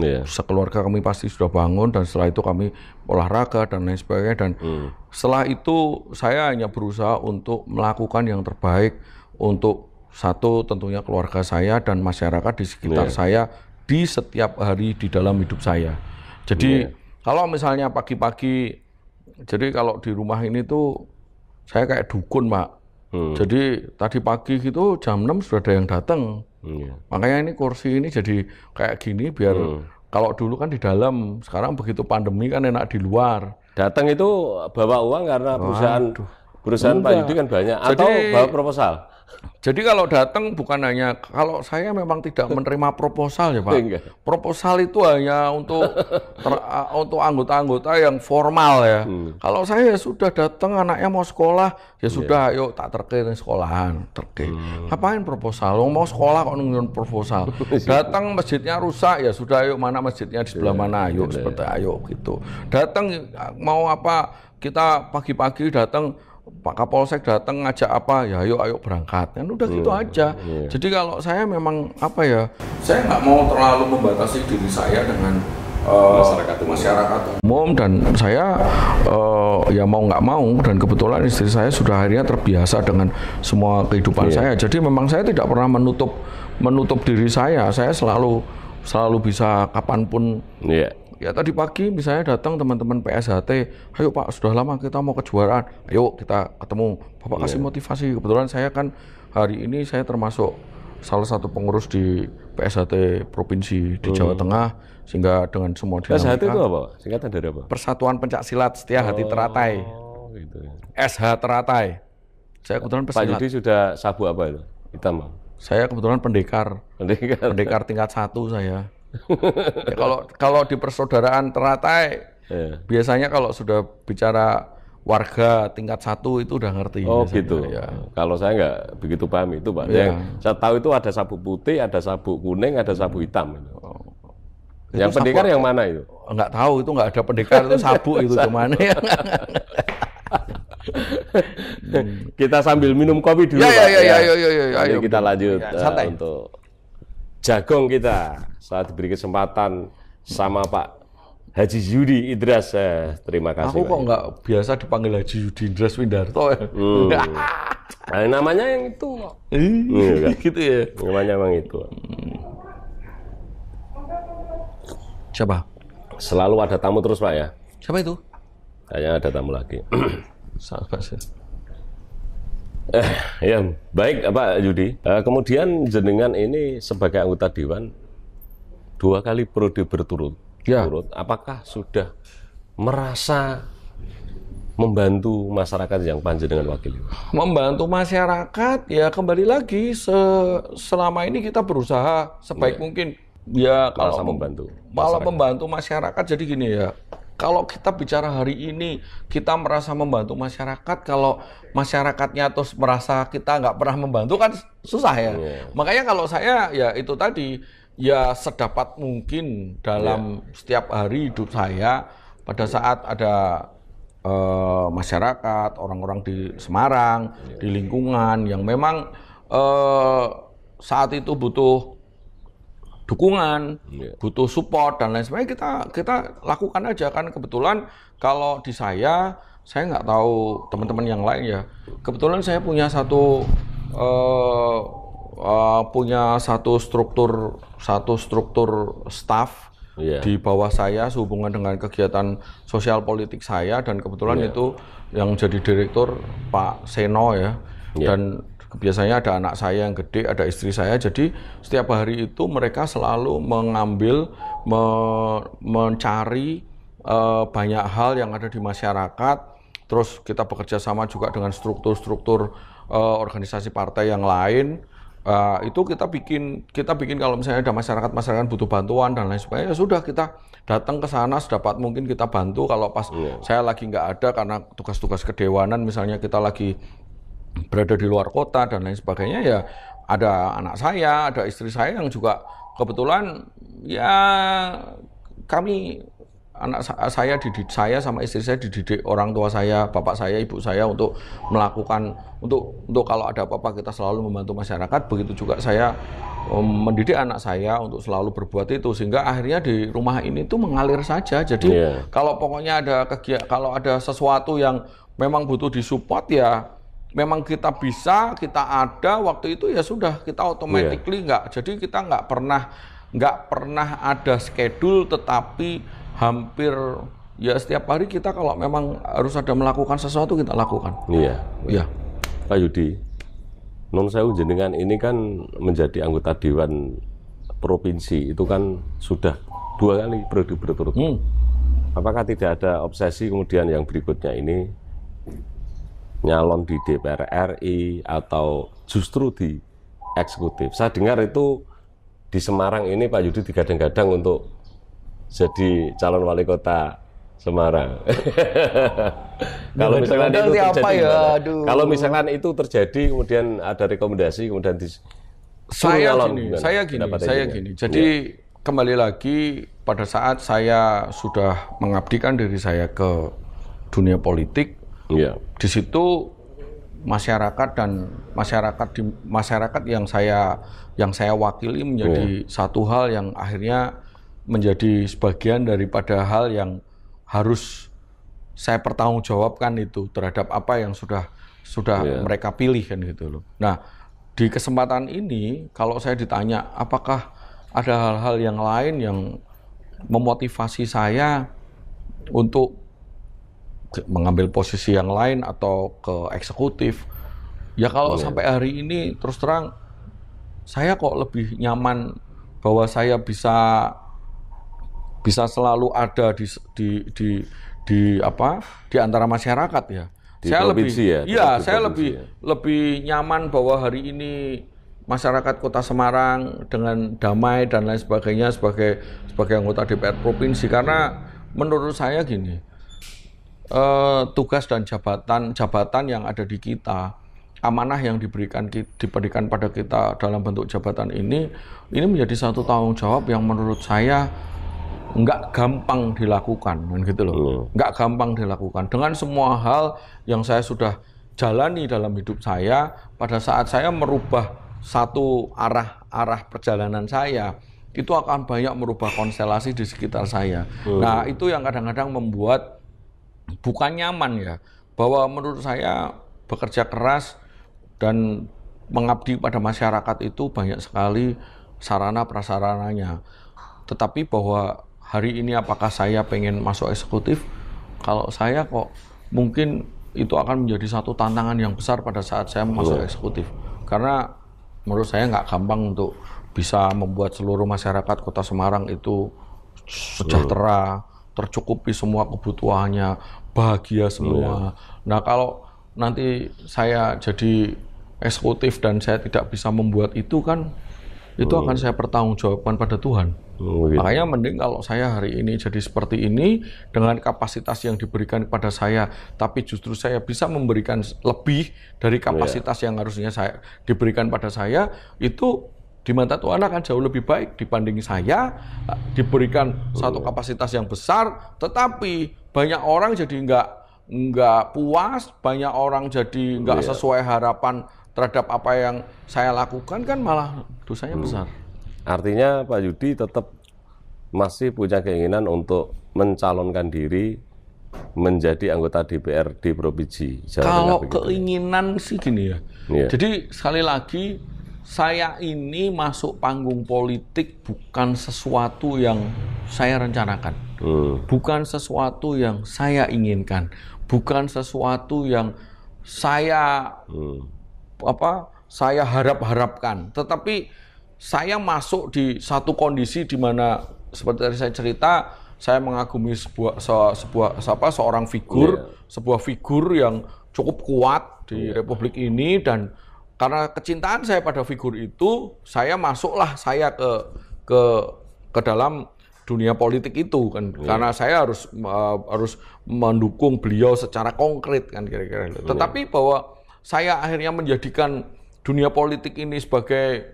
yeah. sekeluarga kami pasti sudah bangun dan setelah itu kami olahraga dan lain sebagainya dan mm. setelah itu saya hanya berusaha untuk melakukan yang terbaik untuk satu tentunya keluarga saya dan masyarakat di sekitar yeah. saya di setiap hari di dalam hidup saya. Jadi yeah. kalau misalnya pagi-pagi jadi kalau di rumah ini tuh saya kayak dukun, Pak. Hmm. Jadi tadi pagi gitu jam 6 sudah ada yang datang. Hmm. Iya. Makanya ini kursi ini jadi kayak gini biar hmm. kalau dulu kan di dalam, sekarang begitu pandemi kan enak di luar. Datang itu bawa uang karena perusahaan perusahaan Pak Yudi kan banyak atau bawa proposal. Jadi kalau datang bukan hanya kalau saya memang tidak menerima proposal ya Pak. Iya, proposal itu hanya untuk ter, untuk anggota-anggota yang formal ya. Hmm. Kalau saya sudah datang anaknya mau sekolah ya iya. sudah yeah. yuk tak terkait sekolahan terkait. Hmm. Ngapain proposal? Mau sekolah kok nungguin proposal. Iya. datang masjidnya rusak ya sudah yuk mana masjidnya di sebelah yeah. mana Yuk yeah. seperti ayo gitu. Datang mau apa kita pagi-pagi datang Pak Kapolsek datang ngajak apa ya ayo ayo berangkat kan udah gitu hmm, aja iya. jadi kalau saya memang apa ya saya nggak mau terlalu membatasi diri saya dengan uh, masyarakat masyarakat umum dan saya uh, ya mau nggak mau dan kebetulan istri saya sudah akhirnya terbiasa dengan semua kehidupan yeah. saya jadi memang saya tidak pernah menutup menutup diri saya saya selalu selalu bisa kapanpun yeah. Ya tadi pagi misalnya datang teman-teman PSHT, ayo Pak sudah lama kita mau kejuaraan, ayo kita ketemu. Bapak yeah. kasih iya. motivasi. Kebetulan saya kan hari ini saya termasuk salah satu pengurus di PSHT provinsi di hmm. Jawa Tengah sehingga dengan semua dinamika. PSHT itu apa? Singkatan dari apa? Persatuan Pencak Silat Setia Hati oh, Teratai. Gitu. Ya. SH Teratai. Saya kebetulan pesilat. Pak Yudi sudah sabu apa itu? Hitam. Saya kebetulan pendekar. Pendekar. Pendekar tingkat satu saya. Ya, kalau kalau di persaudaraan teratai yeah. biasanya kalau sudah bicara warga tingkat satu itu udah ngerti. Oh biasanya, gitu. Ya. Kalau saya nggak begitu paham itu pak. Yang saya tahu itu ada sabu putih, ada sabu kuning, ada sabu hitam. Oh. Yang itu pendekar yang mana itu? Nggak tahu itu nggak ada pendekar itu sabu itu cuman ya. Kita sambil minum kopi dulu. Ya, ya, pak, ya, ya, ya, ya, ya, ya, ya, ya, ya, ya, ya, ya, ya, ya, ya, Jagung kita. Saat diberi kesempatan sama Pak Haji Yudi Idras. Eh, terima kasih. Aku kok nggak biasa dipanggil Haji Yudi Idras Windarto ya. Hmm. nah, namanya yang itu. Iya, kan? gitu ya. Namanya emang itu. Siapa? Selalu ada tamu terus Pak ya. Siapa itu? Kayaknya ada tamu lagi. sahabat sih. Eh, ya baik Pak Yudi. Eh, kemudian jenengan ini sebagai anggota dewan dua kali periode berturut. Ya. Turut, apakah sudah merasa membantu masyarakat yang panjenengan wakilnya? Membantu masyarakat ya kembali lagi se selama ini kita berusaha sebaik ya. mungkin ya kalau membantu Kalau malah membantu masyarakat jadi gini ya kalau kita bicara hari ini, kita merasa membantu masyarakat. Kalau masyarakatnya terus merasa kita nggak pernah membantu kan susah ya. Yeah. Makanya kalau saya ya itu tadi ya sedapat mungkin dalam yeah. setiap hari hidup saya pada saat ada uh, masyarakat, orang-orang di Semarang, yeah. di lingkungan yang memang uh, saat itu butuh dukungan, yeah. butuh support dan lain sebagainya kita kita lakukan aja kan kebetulan kalau di saya saya nggak tahu teman-teman yang lain ya kebetulan saya punya satu uh, uh, punya satu struktur satu struktur staff yeah. di bawah saya sehubungan dengan kegiatan sosial politik saya dan kebetulan yeah. itu yang jadi direktur Pak Seno ya yeah. dan biasanya ada anak saya yang gede, ada istri saya. Jadi setiap hari itu mereka selalu mengambil, me, mencari e, banyak hal yang ada di masyarakat. Terus kita bekerja sama juga dengan struktur-struktur e, organisasi partai yang lain. E, itu kita bikin, kita bikin kalau misalnya ada masyarakat masyarakat butuh bantuan dan lain sebagainya, ya sudah kita datang ke sana sedapat mungkin kita bantu. Kalau pas yeah. saya lagi nggak ada karena tugas-tugas kedewanan, misalnya kita lagi berada di luar kota dan lain sebagainya ya ada anak saya, ada istri saya yang juga kebetulan ya kami anak saya dididik saya sama istri saya dididik orang tua saya, bapak saya, ibu saya untuk melakukan untuk untuk kalau ada apa-apa kita selalu membantu masyarakat. Begitu juga saya um, mendidik anak saya untuk selalu berbuat itu sehingga akhirnya di rumah ini tuh mengalir saja. Jadi yeah. kalau pokoknya ada kegiatan kalau ada sesuatu yang memang butuh disupport ya memang kita bisa, kita ada waktu itu ya sudah kita automatically yeah. nggak. Jadi kita nggak pernah nggak pernah ada schedule, tetapi hampir ya setiap hari kita kalau memang harus ada melakukan sesuatu kita lakukan. Iya. Iya. Pak Yudi, non saya jenengan ini kan menjadi anggota dewan provinsi itu kan sudah dua kali berturut-turut. Hmm. Apakah tidak ada obsesi kemudian yang berikutnya ini nyalon di DPR RI atau justru di eksekutif. Saya dengar itu di Semarang ini Pak Yudi digadang-gadang untuk jadi calon wali kota Semarang. kalau misalkan itu terjadi, ya? kalau misalkan itu terjadi kemudian ada rekomendasi kemudian di saya gini, gimana? saya gini, Dapat saya gini. Jadi ya. kembali lagi pada saat saya sudah mengabdikan diri saya ke dunia politik, Yeah. Di situ masyarakat dan masyarakat di masyarakat yang saya yang saya wakili menjadi yeah. satu hal yang akhirnya menjadi sebagian daripada hal yang harus saya pertanggungjawabkan itu terhadap apa yang sudah sudah yeah. mereka pilih kan gitu loh. Nah, di kesempatan ini kalau saya ditanya apakah ada hal-hal yang lain yang memotivasi saya untuk mengambil posisi yang lain atau ke eksekutif. Ya kalau oh. sampai hari ini terus terang saya kok lebih nyaman bahwa saya bisa bisa selalu ada di di di di apa di antara masyarakat ya. Di saya lebih ya. Iya, saya lebih ya. lebih nyaman bahwa hari ini masyarakat Kota Semarang dengan damai dan lain sebagainya sebagai sebagai anggota DPR provinsi karena menurut saya gini, Eh, tugas dan jabatan-jabatan yang ada di kita, amanah yang diberikan diberikan pada kita dalam bentuk jabatan ini, ini menjadi satu tanggung jawab yang menurut saya nggak gampang dilakukan, kan gitu loh. Hmm. Nggak gampang dilakukan dengan semua hal yang saya sudah jalani dalam hidup saya pada saat saya merubah satu arah arah perjalanan saya itu akan banyak merubah konstelasi di sekitar saya. Hmm. Nah, itu yang kadang-kadang membuat bukan nyaman ya, bahwa menurut saya bekerja keras dan mengabdi pada masyarakat itu banyak sekali sarana prasarananya. Tetapi bahwa hari ini apakah saya pengen masuk eksekutif? Kalau saya kok mungkin itu akan menjadi satu tantangan yang besar pada saat saya masuk iya. eksekutif. Karena menurut saya nggak gampang untuk bisa membuat seluruh masyarakat Kota Semarang itu sejahtera, tercukupi semua kebutuhannya, bahagia semua. Iya. Nah, kalau nanti saya jadi eksekutif dan saya tidak bisa membuat itu kan itu hmm. akan saya pertanggungjawabkan pada Tuhan. Oh, gitu. Makanya mending kalau saya hari ini jadi seperti ini dengan kapasitas yang diberikan kepada saya, tapi justru saya bisa memberikan lebih dari iya. kapasitas yeah. yang harusnya saya diberikan pada saya, itu di mata Tuhan akan jauh lebih baik dibanding saya diberikan satu kapasitas yang besar tetapi banyak orang jadi nggak nggak puas banyak orang jadi nggak iya. sesuai harapan terhadap apa yang saya lakukan kan malah dosanya hmm. besar artinya Pak Yudi tetap masih punya keinginan untuk mencalonkan diri menjadi anggota DPRD provinsi Jawa Kalau ya? keinginan sih gini ya. Yeah. Jadi sekali lagi saya ini masuk panggung politik bukan sesuatu yang saya rencanakan, hmm. bukan sesuatu yang saya inginkan, bukan sesuatu yang saya hmm. apa saya harap-harapkan. Tetapi saya masuk di satu kondisi di mana seperti tadi saya cerita, saya mengagumi sebuah se, sebuah apa seorang figur, yeah. sebuah figur yang cukup kuat di yeah. Republik ini dan karena kecintaan saya pada figur itu, saya masuklah saya ke ke ke dalam dunia politik itu kan iya. karena saya harus uh, harus mendukung beliau secara konkret kan kira-kira. Oh. Tetapi bahwa saya akhirnya menjadikan dunia politik ini sebagai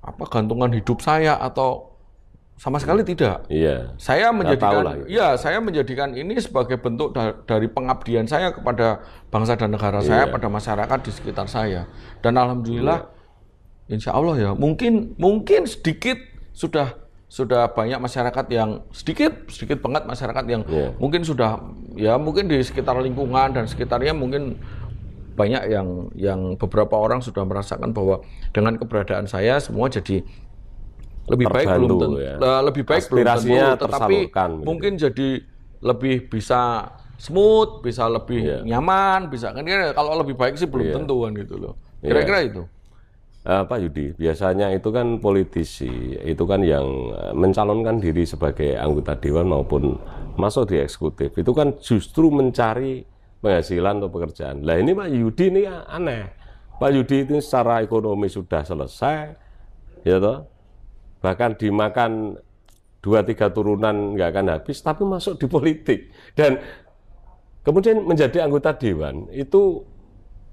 apa gantungan hidup saya atau sama sekali hmm. tidak. Iya. Saya menjadikan lah, ya, saya menjadikan ini sebagai bentuk da dari pengabdian saya kepada bangsa dan negara iya. saya, pada masyarakat di sekitar saya. Dan alhamdulillah iya. insya Allah ya, mungkin mungkin sedikit sudah sudah banyak masyarakat yang sedikit sedikit banget masyarakat yang iya. mungkin sudah ya mungkin di sekitar lingkungan dan sekitarnya mungkin banyak yang yang beberapa orang sudah merasakan bahwa dengan keberadaan saya semua jadi Ya. Nah, lebih baik belum tentu ya. lebih baik belum tentu tetapi mungkin jadi lebih bisa smooth bisa lebih yeah. nyaman bisa kan kalau lebih baik sih belum yeah. tentu kan gitu loh iya. kira-kira yeah. itu uh, Pak Yudi biasanya itu kan politisi itu kan yang eh, mencalonkan diri sebagai anggota dewan maupun masuk di eksekutif itu kan justru mencari penghasilan atau pekerjaan lah ini Pak Yudi ini aneh Pak Yudi itu secara ekonomi sudah selesai ya toh bahkan dimakan dua tiga turunan nggak akan habis, tapi masuk di politik dan kemudian menjadi anggota dewan itu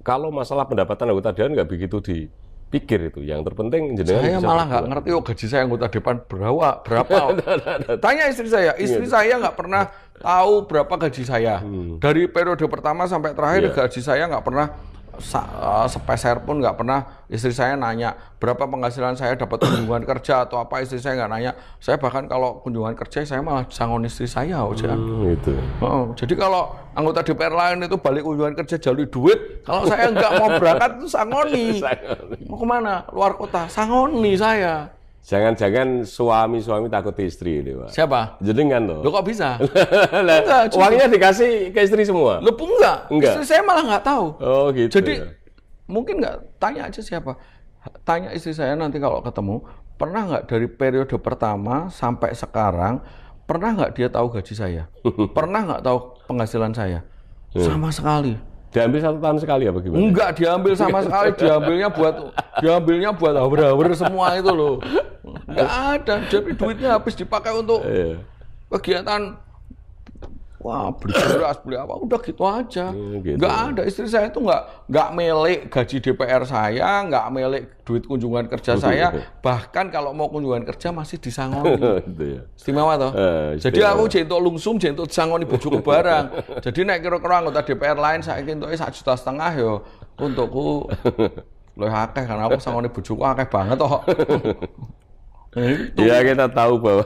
kalau masalah pendapatan anggota dewan nggak begitu dipikir itu. Yang terpenting jenengan Saya malah nggak ngerti oh gaji saya anggota depan berapa berapa. Nah, nah, nah, Tanya istri saya, iya, istri iya. saya nggak pernah tahu berapa gaji saya. Hmm. Dari periode pertama sampai terakhir yeah. gaji saya nggak pernah Eh, sepeser pun nggak pernah istri saya nanya berapa penghasilan saya dapat kunjungan kerja atau apa istri saya nggak nanya saya bahkan kalau kunjungan kerja saya malah sangon istri saya aja hmm, gitu. oh, jadi kalau anggota DPR lain itu balik kunjungan kerja jalur duit kalau saya nggak mau berangkat itu sangoni mau kemana luar kota sangoni saya Jangan-jangan suami-suami takut istri ini, Pak. Siapa? Jenengan loh. Lo kok bisa? lah, uangnya dikasih ke istri semua. Lo pun enggak. enggak. Istri saya malah enggak tahu. Oh gitu. Jadi ya. mungkin enggak tanya aja siapa. Tanya istri saya nanti kalau ketemu, pernah enggak dari periode pertama sampai sekarang pernah enggak dia tahu gaji saya? pernah enggak tahu penghasilan saya? Hmm. Sama sekali. Diambil satu tahun sekali ya gimana? Enggak, diambil sama sekali. Diambilnya buat diambilnya buat hour-hour semua itu loh. Enggak ada. Jadi duitnya habis dipakai untuk iya. kegiatan wah beli beras beli apa udah gitu aja hmm, gitu. ada istri saya itu nggak nggak melek gaji DPR saya nggak melek duit kunjungan kerja saya bahkan kalau mau kunjungan kerja masih disangoni ya. istimewa toh eh, jadi aku jentuk lungsum jentuk disangoni bojo barang jadi naik kira-kira anggota DPR lain saya eh satu juta setengah yo untukku loh akeh karena aku sangoni bojoku akeh banget toh iya Ya kita tahu bahwa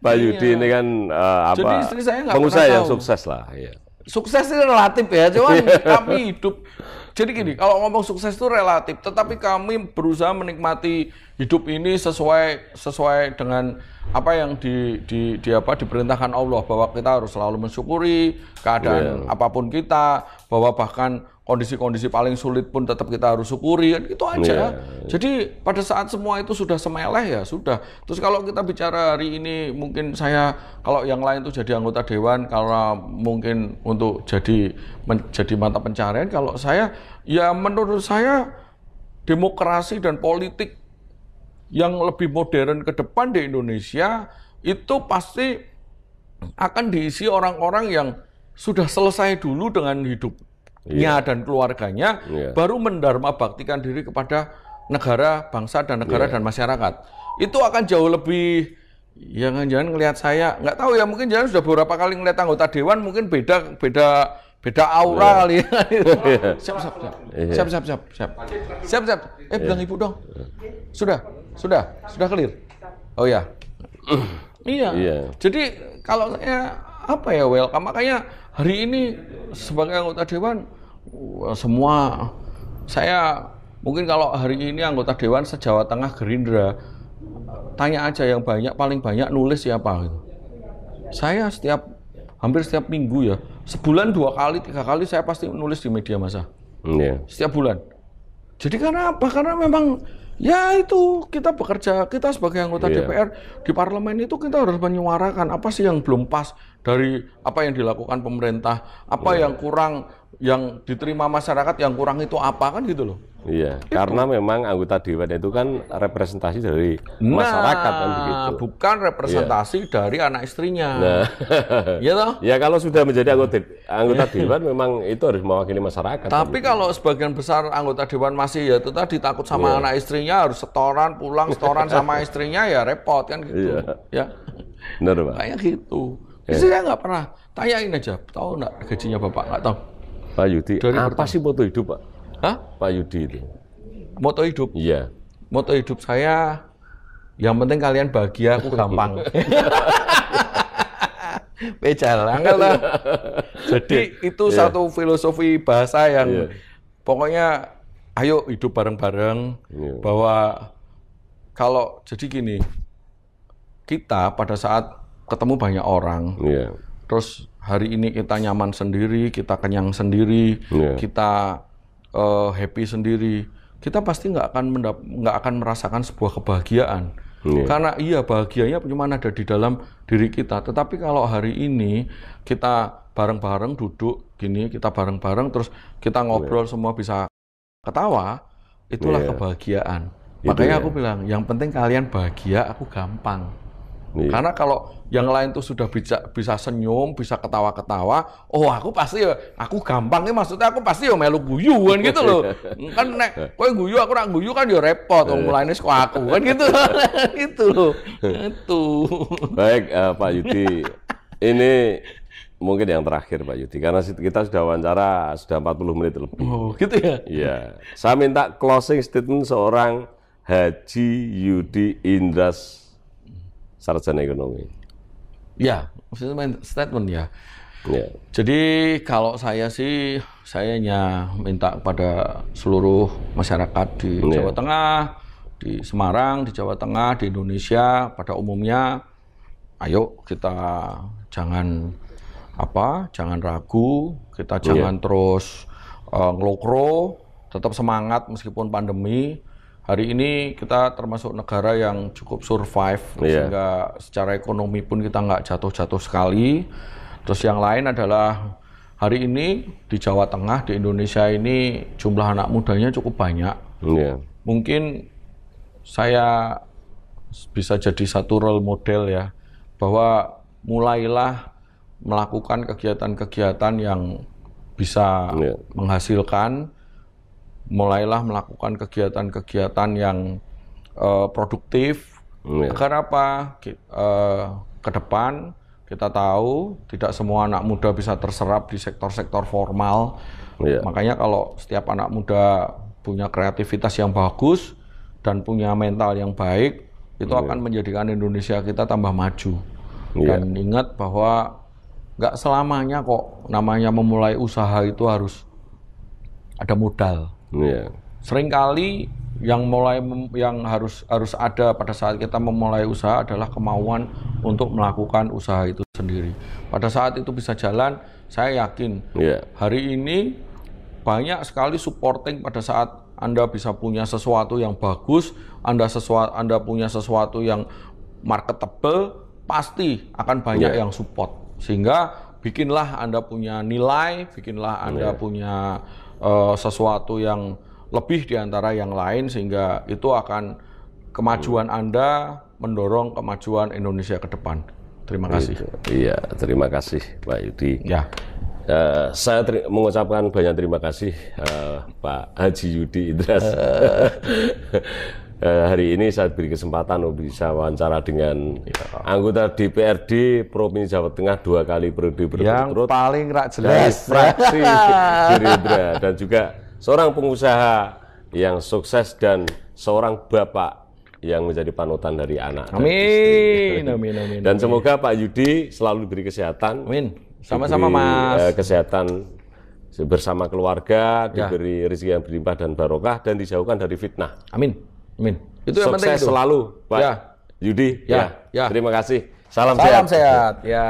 Pak iya. Yudi ini kan uh, apa istri saya pengusaha yang tahu. sukses lah. Ya. Sukses itu relatif ya, cuman iya. kami hidup. Jadi gini, kalau ngomong sukses itu relatif, tetapi kami berusaha menikmati hidup ini sesuai sesuai dengan apa yang di, di, di apa diperintahkan Allah bahwa kita harus selalu mensyukuri keadaan yeah. apapun kita, bahwa bahkan kondisi-kondisi paling sulit pun tetap kita harus syukuri kan itu aja. Yeah. Jadi pada saat semua itu sudah semeleh ya sudah. Terus kalau kita bicara hari ini mungkin saya kalau yang lain itu jadi anggota dewan kalau mungkin untuk jadi menjadi mata pencarian kalau saya ya menurut saya demokrasi dan politik yang lebih modern ke depan di Indonesia itu pasti akan diisi orang-orang yang sudah selesai dulu dengan hidup yeah. dan keluarganya, yeah. baru mendharma baktikan diri kepada negara, bangsa dan negara yeah. dan masyarakat. Itu akan jauh lebih ya jangan-jangan ngelihat saya, nggak tahu ya mungkin jangan sudah beberapa kali ngelihat anggota dewan mungkin beda beda beda aura yeah. kali ya. Iya. siap, siap, siap. siap, siap, siap, siap, siap, siap. Eh yeah. bilang iya. ibu dong. Sudah, sudah, sudah clear. Oh ya. Iya. Iya. Jadi kalau saya apa ya welcome makanya hari ini sebagai anggota dewan semua saya mungkin kalau hari ini anggota dewan sejawa tengah Gerindra tanya aja yang banyak paling banyak nulis siapa gitu. Saya setiap hampir setiap minggu ya sebulan dua kali tiga kali saya pasti nulis di media masa yeah. Hmm, ya. setiap bulan. Jadi karena apa? Karena memang ya itu kita bekerja kita sebagai anggota yeah. DPR di parlemen itu kita harus menyuarakan apa sih yang belum pas dari apa yang dilakukan pemerintah, apa ya. yang kurang yang diterima masyarakat yang kurang itu apa kan gitu loh. Iya, gitu. karena memang anggota dewan itu kan representasi dari nah, masyarakat kan begitu. bukan representasi iya. dari anak istrinya. Nah. Iya toh? Ya kalau sudah menjadi anggota anggota dewan memang itu harus mewakili masyarakat. Tapi kan kalau sebagian besar anggota dewan masih ya itu tadi takut sama iya. anak istrinya harus setoran pulang setoran sama istrinya ya repot kan gitu. Iya. Ya. Benar, Pak. Kayak gitu. Yeah. saya nggak pernah tanyain aja, tahu nggak gajinya bapak nggak tahu. Pak Yudi, Dari apa pertama. sih moto hidup Pak? Hah? Pak Yudi itu. Moto hidup? Iya. Moto hidup saya, yang penting kalian bahagia, aku gampang. Pecah angkat lah. Jadi itu yeah. satu filosofi bahasa yang yeah. pokoknya ayo hidup bareng-bareng yeah. bahwa kalau jadi gini kita pada saat ketemu banyak orang. Yeah. Terus hari ini kita nyaman sendiri, kita kenyang sendiri, yeah. kita uh, happy sendiri, kita pasti nggak akan nggak akan merasakan sebuah kebahagiaan. Yeah. Karena iya bahagianya cuma ada di dalam diri kita. Tetapi kalau hari ini kita bareng-bareng duduk gini, kita bareng-bareng terus kita iya. ngobrol yeah. semua bisa ketawa, itulah yeah. kebahagiaan. Makanya ya. aku bilang, yang penting kalian bahagia, aku gampang. Iya. Karena kalau yang lain tuh sudah bisa bisa senyum, bisa ketawa-ketawa, oh aku pasti ya, aku gampang nih maksudnya aku pasti ya melu guyu kan gitu loh. kan nek kowe guyu aku nak guyu kan ya repot eh. mulai ini sekolah aku kan gitu. gitu loh. Itu. Baik uh, Pak Yudi. Ini mungkin yang terakhir Pak Yudi karena kita sudah wawancara sudah 40 menit lebih. Oh, gitu ya. Iya. Saya minta closing statement seorang Haji Yudi Indras sarjana ekonomi. Ya, maksudnya statement ya. ya. Jadi kalau saya sih, saya hanya minta kepada seluruh masyarakat di ya. Jawa Tengah, di Semarang, di Jawa Tengah, di Indonesia pada umumnya, ayo kita jangan apa, jangan ragu, kita ya. jangan ya. terus uh, ngelokro, tetap semangat meskipun pandemi hari ini kita termasuk negara yang cukup survive yeah. sehingga secara ekonomi pun kita nggak jatuh-jatuh sekali. Terus yang lain adalah hari ini di Jawa Tengah di Indonesia ini jumlah anak mudanya cukup banyak. Yeah. Mungkin saya bisa jadi satu role model ya bahwa mulailah melakukan kegiatan-kegiatan yang bisa yeah. menghasilkan mulailah melakukan kegiatan-kegiatan yang uh, produktif hmm, ya. agar apa uh, ke depan kita tahu tidak semua anak muda bisa terserap di sektor-sektor formal Yeah. makanya kalau setiap anak muda punya kreativitas yang bagus dan punya mental yang baik itu yeah. akan menjadikan Indonesia kita tambah maju Yeah. dan ingat bahwa nggak selamanya kok namanya memulai usaha itu harus ada modal. Yeah. Seringkali yang mulai yang harus harus ada pada saat kita memulai usaha adalah kemauan untuk melakukan usaha itu sendiri. Pada saat itu bisa jalan, saya yakin yeah. hari ini banyak sekali supporting pada saat Anda bisa punya sesuatu yang bagus, Anda sesuatu Anda punya sesuatu yang marketable, pasti akan banyak yeah. yang support. Sehingga bikinlah Anda punya nilai, bikinlah Anda yeah. punya uh, sesuatu yang lebih di antara yang lain sehingga itu akan kemajuan Anda mendorong kemajuan Indonesia ke depan. Terima kasih. Iya, terima kasih Pak Yudi. Ya. Uh, saya mengucapkan banyak terima kasih uh, Pak Haji Yudi Idras. Uh. Eh, hari ini saya beri kesempatan untuk bisa wawancara dengan iya. anggota DPRD Provinsi Jawa Tengah dua kali periode berturut-turut. Yang paling rak jelas. fraksi Gerindra dan juga seorang pengusaha yang sukses dan seorang bapak yang menjadi panutan dari anak. Amin. Dan amin, amin, Dan semoga Pak Yudi selalu diberi kesehatan. Amin. Sama-sama Mas. Eh, kesehatan bersama keluarga, ya. diberi rezeki yang berlimpah dan barokah dan dijauhkan dari fitnah. Amin. Amin. Itu Sukses penting itu. selalu, Pak ya. Yudi. Ya, ya. ya. Terima kasih. Salam, Salam sehat. sehat. Ya.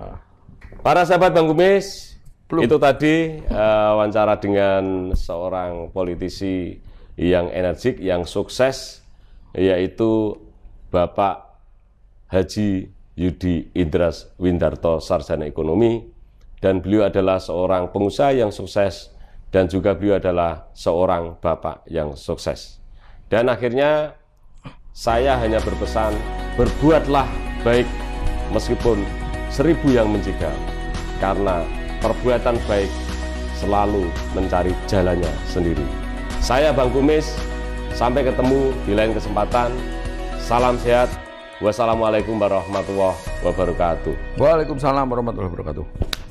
ya. Para sahabat Bang Gumis, Belum. itu tadi uh, wawancara dengan seorang politisi yang energik, yang sukses, yaitu Bapak Haji Yudi Indras Windarto Sarjana Ekonomi dan beliau adalah seorang pengusaha yang sukses dan juga beliau adalah seorang bapak yang sukses. Dan akhirnya saya hanya berpesan, berbuatlah baik meskipun seribu yang menjaga Karena perbuatan baik selalu mencari jalannya sendiri. Saya Bang Kumis, sampai ketemu di lain kesempatan. Salam sehat. Wassalamualaikum warahmatullahi wabarakatuh. Waalaikumsalam warahmatullahi wabarakatuh.